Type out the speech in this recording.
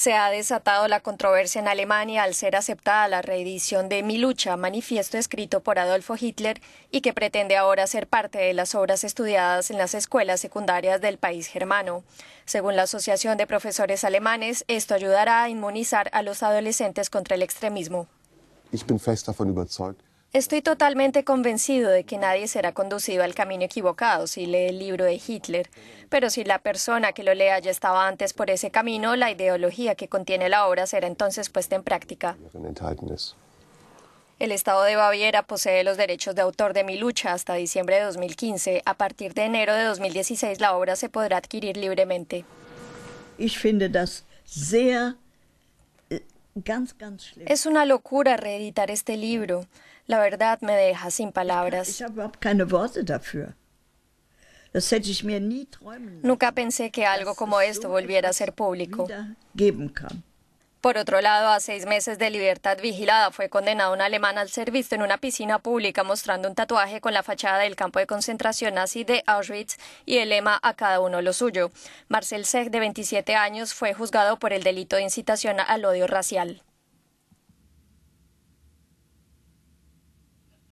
se ha desatado la controversia en Alemania al ser aceptada la reedición de Mi lucha, manifiesto escrito por Adolfo Hitler y que pretende ahora ser parte de las obras estudiadas en las escuelas secundarias del país germano. Según la Asociación de Profesores Alemanes, esto ayudará a inmunizar a los adolescentes contra el extremismo. Estoy totalmente convencido de que nadie será conducido al camino equivocado si lee el libro de Hitler, pero si la persona que lo lea ya estaba antes por ese camino, la ideología que contiene la obra será entonces puesta en práctica. El Estado de Baviera posee los derechos de autor de Mi Lucha hasta diciembre de 2015. A partir de enero de 2016 la obra se podrá adquirir libremente. Es una locura reeditar este libro. La verdad me deja sin palabras. Nunca pensé que algo como esto volviera a ser público. Por otro lado, a seis meses de libertad vigilada fue condenado un alemán al ser visto en una piscina pública mostrando un tatuaje con la fachada del campo de concentración nazi de Auschwitz y el lema a cada uno lo suyo. Marcel Sech, de 27 años, fue juzgado por el delito de incitación al odio racial.